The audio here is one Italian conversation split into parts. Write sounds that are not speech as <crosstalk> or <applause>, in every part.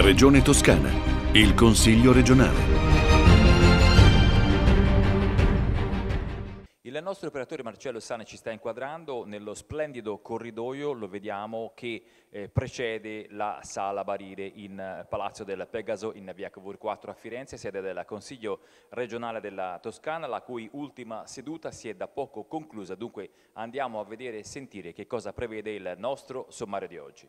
Regione Toscana, il Consiglio regionale. Il nostro operatore Marcello Sane ci sta inquadrando nello splendido corridoio, lo vediamo, che eh, precede la sala barile in eh, Palazzo del Pegaso in via Cavour 4 a Firenze, sede del Consiglio regionale della Toscana, la cui ultima seduta si è da poco conclusa. Dunque andiamo a vedere e sentire che cosa prevede il nostro sommario di oggi.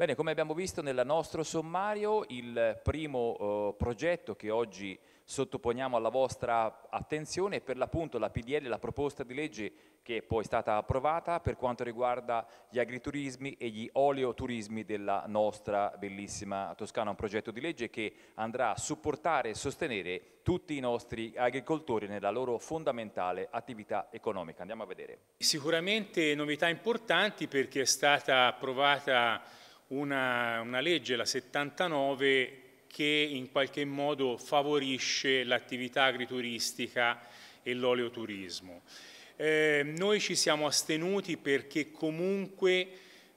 Bene, come abbiamo visto nel nostro sommario, il primo eh, progetto che oggi sottoponiamo alla vostra attenzione è per l'appunto la PDL, la proposta di legge che è poi stata approvata per quanto riguarda gli agriturismi e gli oleoturismi della nostra bellissima Toscana, un progetto di legge che andrà a supportare e sostenere tutti i nostri agricoltori nella loro fondamentale attività economica. Andiamo a vedere. Sicuramente novità importanti perché è stata approvata una, una legge, la 79, che in qualche modo favorisce l'attività agrituristica e l'oleoturismo. Eh, noi ci siamo astenuti perché comunque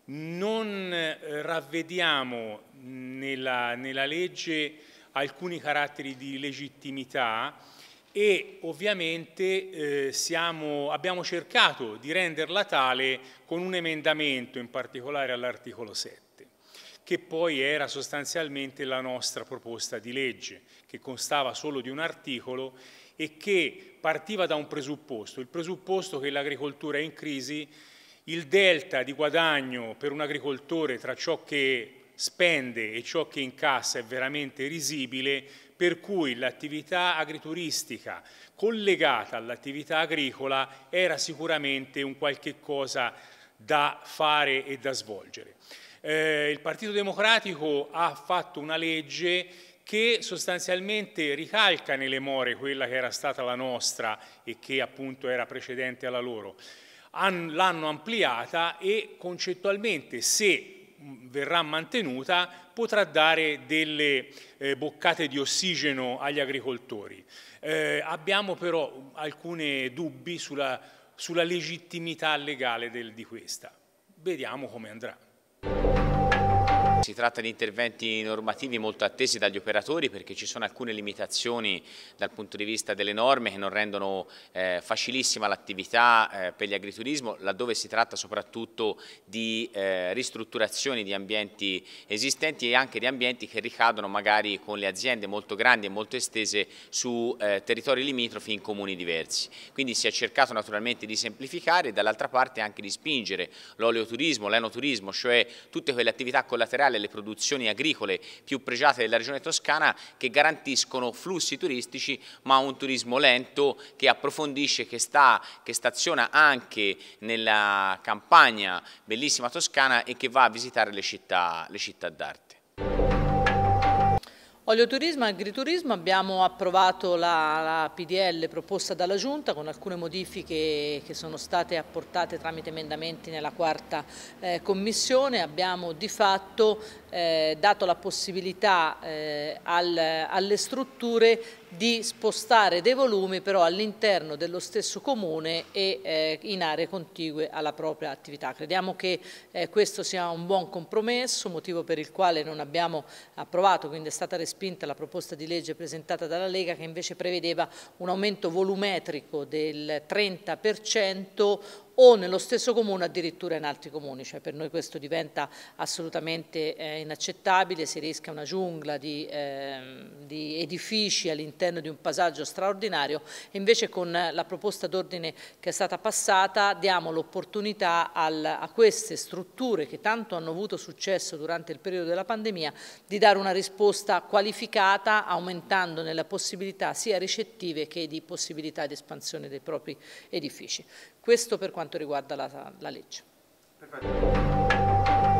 non eh, ravvediamo nella, nella legge alcuni caratteri di legittimità e ovviamente eh, siamo, abbiamo cercato di renderla tale con un emendamento, in particolare all'articolo 7 che poi era sostanzialmente la nostra proposta di legge, che constava solo di un articolo e che partiva da un presupposto, il presupposto che l'agricoltura è in crisi, il delta di guadagno per un agricoltore tra ciò che spende e ciò che incassa è veramente risibile, per cui l'attività agrituristica collegata all'attività agricola era sicuramente un qualche cosa da fare e da svolgere. Eh, il Partito Democratico ha fatto una legge che sostanzialmente ricalca nelle more quella che era stata la nostra e che appunto era precedente alla loro. An L'hanno ampliata e concettualmente se mm, verrà mantenuta potrà dare delle eh, boccate di ossigeno agli agricoltori. Eh, abbiamo però mm, alcuni dubbi sulla, sulla legittimità legale del, di questa. Vediamo come andrà. Si tratta di interventi normativi molto attesi dagli operatori perché ci sono alcune limitazioni dal punto di vista delle norme che non rendono eh, facilissima l'attività eh, per gli agriturismo laddove si tratta soprattutto di eh, ristrutturazioni di ambienti esistenti e anche di ambienti che ricadono magari con le aziende molto grandi e molto estese su eh, territori limitrofi in comuni diversi. Quindi si è cercato naturalmente di semplificare e dall'altra parte anche di spingere l'oleoturismo, l'enoturismo, cioè tutte quelle attività collaterali industriale, le produzioni agricole più pregiate della regione toscana che garantiscono flussi turistici ma un turismo lento che approfondisce, che, sta, che staziona anche nella campagna bellissima toscana e che va a visitare le città, le città d'arte. Olioturismo e agriturismo abbiamo approvato la, la, PDL proposta dalla Giunta con alcune modifiche che sono state apportate tramite emendamenti nella quarta eh, commissione, abbiamo di fatto eh, dato la possibilità eh, al, alle strutture di spostare dei volumi però all'interno dello stesso comune e eh, in aree contigue alla propria attività. Crediamo che eh, questo sia un buon compromesso, motivo per il quale non abbiamo approvato, quindi è stata respinta la proposta di legge presentata dalla Lega che invece prevedeva un aumento volumetrico del 30% o nello stesso comune addirittura in altri comuni, cioè per noi questo diventa assolutamente eh, inaccettabile, si rischia una giungla di, eh, di edifici all'interno di un passaggio straordinario invece con la proposta d'ordine che è stata passata diamo l'opportunità a queste strutture che tanto hanno avuto successo durante il periodo della pandemia di dare una risposta qualificata aumentandone le possibilità sia ricettive che di possibilità di espansione dei propri edifici. Questo per quanto riguarda la, la legge.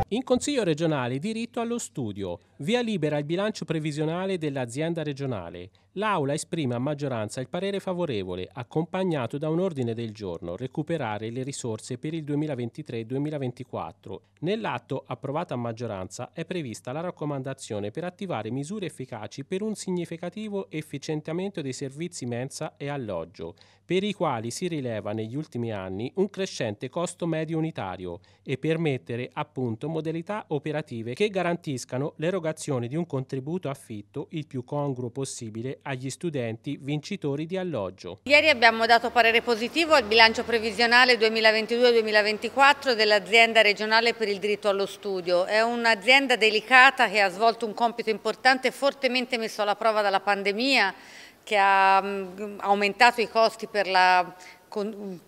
In Consiglio regionale diritto allo studio, via libera il bilancio previsionale dell'azienda regionale l'Aula esprime a maggioranza il parere favorevole, accompagnato da un ordine del giorno, recuperare le risorse per il 2023-2024. Nell'atto approvato a maggioranza è prevista la raccomandazione per attivare misure efficaci per un significativo efficientamento dei servizi mensa e alloggio, per i quali si rileva negli ultimi anni un crescente costo medio unitario e permettere appunto modalità operative che garantiscano l'erogazione di un contributo affitto il più congruo possibile agli studenti vincitori di alloggio. Ieri abbiamo dato parere positivo al bilancio previsionale 2022-2024 dell'azienda regionale per il diritto allo studio. È un'azienda delicata che ha svolto un compito importante fortemente messo alla prova dalla pandemia che ha mm, aumentato i costi per la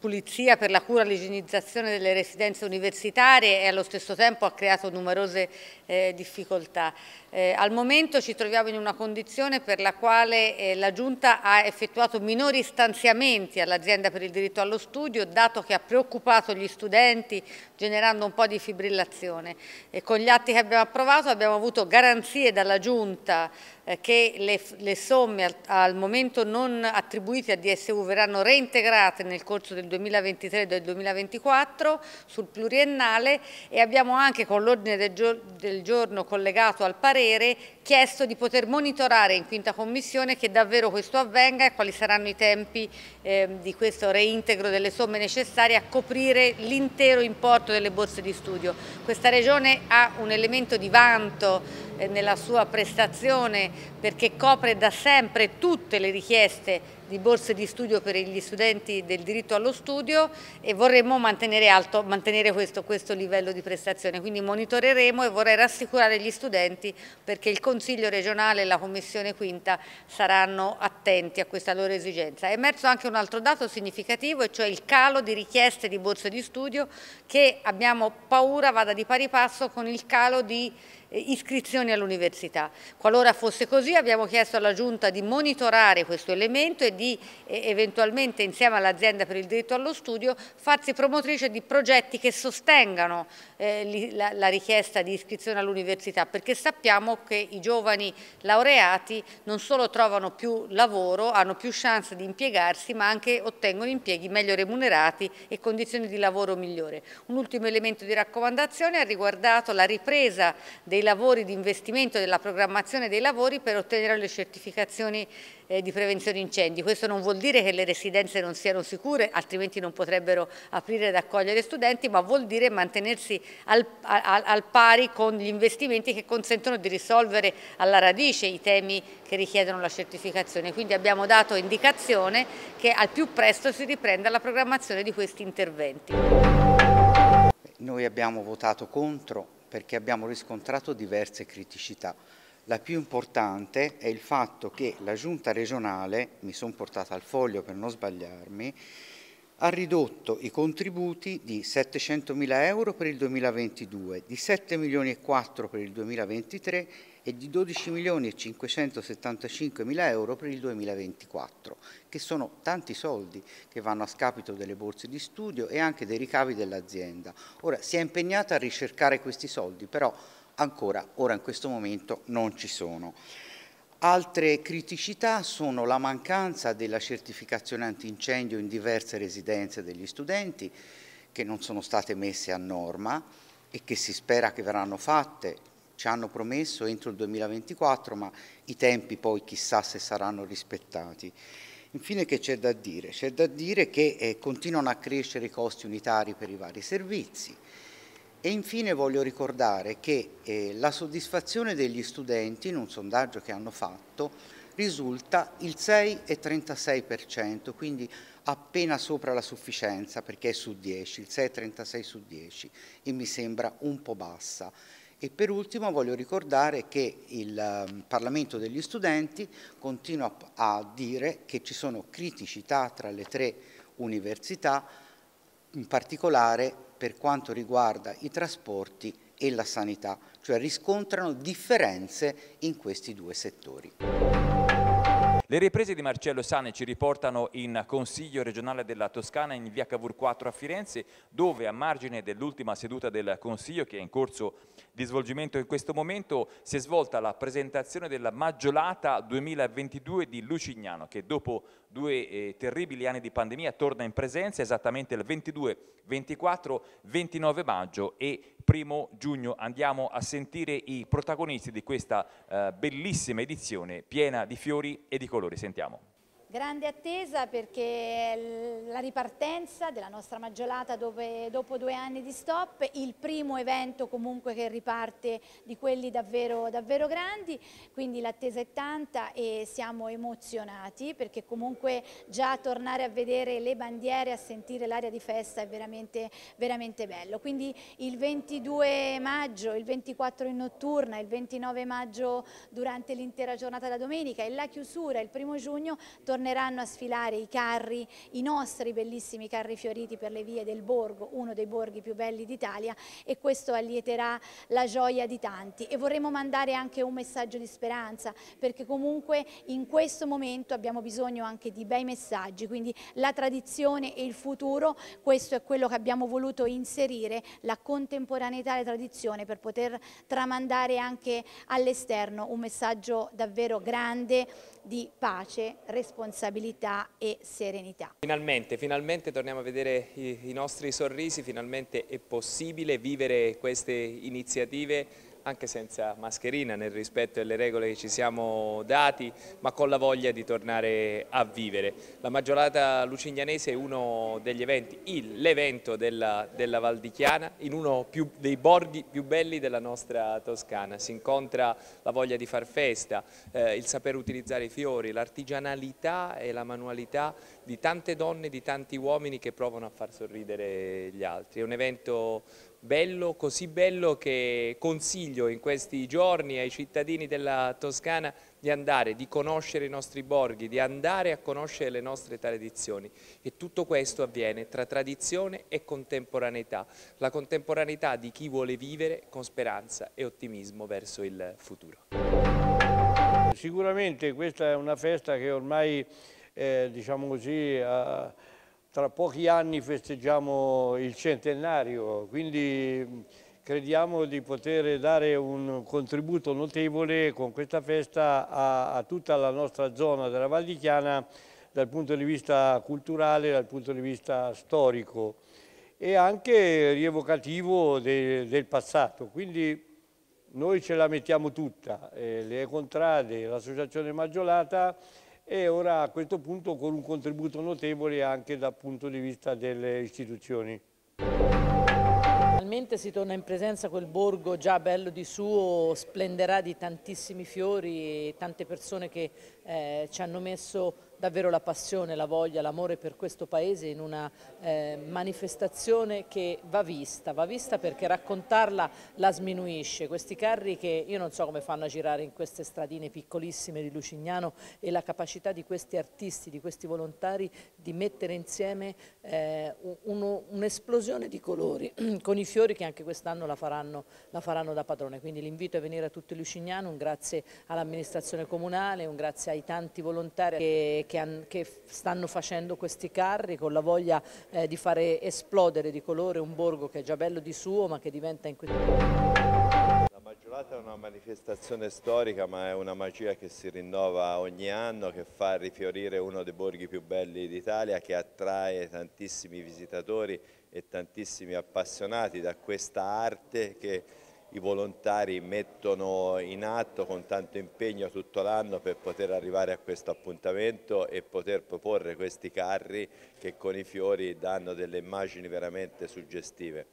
pulizia per la cura e l'igienizzazione delle residenze universitarie e allo stesso tempo ha creato numerose eh, difficoltà. Eh, al momento ci troviamo in una condizione per la quale eh, la Giunta ha effettuato minori stanziamenti all'azienda per il diritto allo studio, dato che ha preoccupato gli studenti generando un po' di fibrillazione. E con gli atti che abbiamo approvato abbiamo avuto garanzie dalla Giunta eh, che le, le somme al, al, momento non attribuite a DSU verranno reintegrate nel corso del 2023 e del 2024 sul pluriennale e abbiamo anche con l'ordine del, gio del giorno collegato al parere parere, chiesto di poter monitorare in quinta commissione che davvero questo avvenga e quali saranno i tempi eh, di questo reintegro delle somme necessarie a coprire l'intero importo delle borse di studio. Questa regione ha un elemento di vanto eh, nella sua prestazione perché copre da sempre tutte le richieste di borse di studio per gli studenti del diritto allo studio e vorremmo mantenere alto mantenere questo, questo livello di prestazione, quindi monitoreremo e vorrei rassicurare gli studenti perché il Consiglio regionale e la Commissione quinta saranno attenti a questa loro esigenza. È emerso anche un altro dato significativo e cioè il calo di richieste di borse di studio che abbiamo paura vada di pari passo con il calo di eh, iscrizioni all'università. Qualora fosse così abbiamo chiesto alla Giunta di monitorare questo elemento e di eh, eventualmente insieme all'azienda per il diritto allo studio farsi promotrice di progetti che sostengano eh, la, la richiesta di iscrizione all'università perché sappiamo che i giovani laureati non solo trovano più lavoro, hanno più chance di impiegarsi ma anche ottengono impieghi meglio remunerati e condizioni di lavoro migliore. Un ultimo elemento di raccomandazione ha riguardato la ripresa dei lavori di investimento, della programmazione dei lavori per ottenere le certificazioni eh, di prevenzione incendi. Questo non vuol dire che le residenze non siano sicure, altrimenti non potrebbero aprire ed accogliere studenti, ma vuol dire mantenersi al, al, al pari con gli investimenti che consentono di risolvere alla radice i temi che richiedono la certificazione. Quindi abbiamo dato indicazione che al più presto si riprenda la programmazione di questi interventi. Noi abbiamo votato contro perché abbiamo riscontrato diverse criticità. La più importante è il fatto che la giunta regionale, mi sono portata al foglio per non sbagliarmi, ha ridotto i contributi di 700 mila euro per il 2022, di 7 milioni e 4 per il 2023 e di 12 milioni e 575 mila euro per il 2024, che sono tanti soldi che vanno a scapito delle borse di studio e anche dei ricavi dell'azienda. Ora si è impegnata a ricercare questi soldi, però ancora ora in questo momento non ci sono. Altre criticità sono la mancanza della certificazione antincendio in diverse residenze degli studenti che non sono state messe a norma e che si spera che verranno fatte ci hanno promesso entro il 2024, ma i tempi poi chissà se saranno rispettati. Infine che c'è da dire? C'è da dire che eh, continuano a crescere i costi unitari per i vari servizi e infine voglio ricordare che eh, la soddisfazione degli studenti in un sondaggio che hanno fatto risulta il 6,36%, quindi appena sopra la sufficienza perché è su 10, il 6,36 su 10 e mi sembra un po' bassa. E per ultimo voglio ricordare che il ehm, Parlamento degli studenti continua a dire che ci sono criticità tra le tre università, in particolare per quanto riguarda i trasporti e la sanità, cioè riscontrano differenze in questi due settori. Le riprese di Marcello Sane ci riportano in Consiglio regionale della Toscana in via Cavour 4 a Firenze, dove a margine dell'ultima seduta del Consiglio, che è in corso di svolgimento in questo momento, si è svolta la presentazione della Maggiolata 2022 di Lucignano, che dopo due eh, terribili anni di pandemia, torna in presenza esattamente il 22, 24, 29 maggio e primo giugno. Andiamo a sentire i protagonisti di questa eh, bellissima edizione piena di fiori e di colori. Sentiamo. Grande attesa perché la ripartenza della nostra maggiolata dove, dopo due anni di stop, il primo evento comunque che riparte di quelli davvero, davvero grandi, quindi l'attesa è tanta e siamo emozionati perché comunque già tornare a vedere le bandiere, a sentire l'aria di festa è veramente, veramente bello. Quindi il 22 maggio, il 24 in notturna, il 29 maggio durante l'intera giornata da domenica e la chiusura il primo giugno torneranno a sfilare i carri, i nostri bellissimi carri fioriti per le vie del borgo, uno dei borghi più belli d'Italia e questo allieterà la gioia di tanti e vorremmo mandare anche un messaggio di speranza perché comunque in questo momento abbiamo bisogno anche di bei messaggi, quindi la tradizione e il futuro, questo è quello che abbiamo voluto inserire, la contemporaneità e la tradizione per poter tramandare anche all'esterno un messaggio davvero grande di pace, responsabilità responsabilità e serenità. Finalmente, finalmente torniamo a vedere i, i nostri sorrisi, finalmente è possibile vivere queste iniziative anche senza mascherina nel rispetto delle regole che ci siamo dati ma con la voglia di tornare a vivere. La maggiorata Lucignanese è uno degli eventi, l'evento della, della Val di Chiana in uno più, dei borghi più belli della nostra Toscana. Si incontra la voglia di far festa, eh, il saper utilizzare i fiori, l'artigianalità e la manualità di tante donne, di tanti uomini che provano a far sorridere gli altri. È un evento bello, così bello che consiglio in questi giorni ai cittadini della Toscana di andare, di conoscere i nostri borghi, di andare a conoscere le nostre tradizioni e tutto questo avviene tra tradizione e contemporaneità, la contemporaneità di chi vuole vivere con speranza e ottimismo verso il futuro. Sicuramente questa è una festa che ormai, eh, diciamo così, ha tra pochi anni festeggiamo il centenario, quindi crediamo di poter dare un contributo notevole con questa festa a, a tutta la nostra zona della Val di Chiana dal punto di vista culturale, dal punto di vista storico e anche rievocativo de, del passato. Quindi noi ce la mettiamo tutta, eh, le Contrade, l'associazione Maggiolata e ora a questo punto con un contributo notevole anche dal punto di vista delle istituzioni. Finalmente si torna in presenza quel borgo già bello di suo, splenderà di tantissimi fiori e tante persone che eh, ci hanno messo davvero la passione, la voglia, l'amore per questo paese in una eh, manifestazione che va vista, va vista perché raccontarla la sminuisce, questi carri che io non so come fanno a girare in queste stradine piccolissime di Lucignano e la capacità di questi artisti, di questi volontari di mettere insieme eh, un'esplosione un di colori <clears throat> con i fiori che anche quest'anno la faranno, la faranno da padrone, quindi l'invito è venire a tutti Lucignano, un grazie all'amministrazione comunale, un grazie ai tanti volontari che che, han, che, stanno facendo questi carri con la voglia eh, di fare esplodere di colore un borgo che è già bello di suo ma che diventa inquietante. La Maggiolata è una manifestazione storica ma è una magia che si rinnova ogni anno, che fa rifiorire uno dei borghi più belli d'Italia, che attrae tantissimi visitatori e tantissimi appassionati da questa arte che i volontari mettono in atto con tanto impegno tutto l'anno per poter arrivare a questo appuntamento e poter proporre questi carri che con i fiori danno delle immagini veramente suggestive.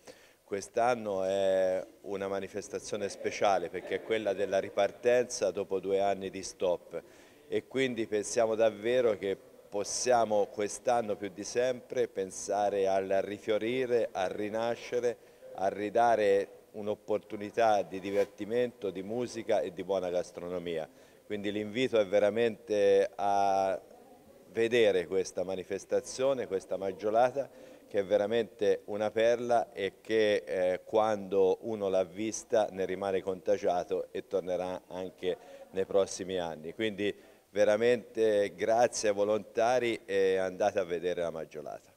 Quest'anno è una manifestazione speciale perché è quella della ripartenza dopo due anni di stop e quindi pensiamo davvero che possiamo quest'anno più di sempre pensare al rifiorire, a rinascere, a ridare un'opportunità di divertimento, di musica e di buona gastronomia. Quindi l'invito è veramente a vedere questa manifestazione, questa maggiolata che è veramente una perla e che eh, quando uno l'ha vista ne rimane contagiato e tornerà anche nei prossimi anni. Quindi veramente grazie ai volontari e andate a vedere la maggiolata.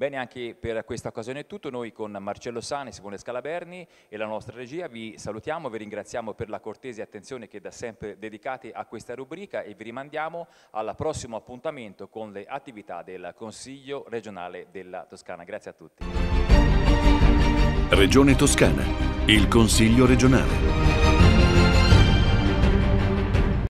Bene, anche per questa occasione è tutto. Noi con Marcello Sani, Simone Scalaberni e la nostra regia vi salutiamo, vi ringraziamo per la cortese attenzione che da sempre dedicate a questa rubrica e vi rimandiamo al prossimo appuntamento con le attività del Consiglio regionale della Toscana. Grazie a tutti. Regione Toscana, il Consiglio regionale.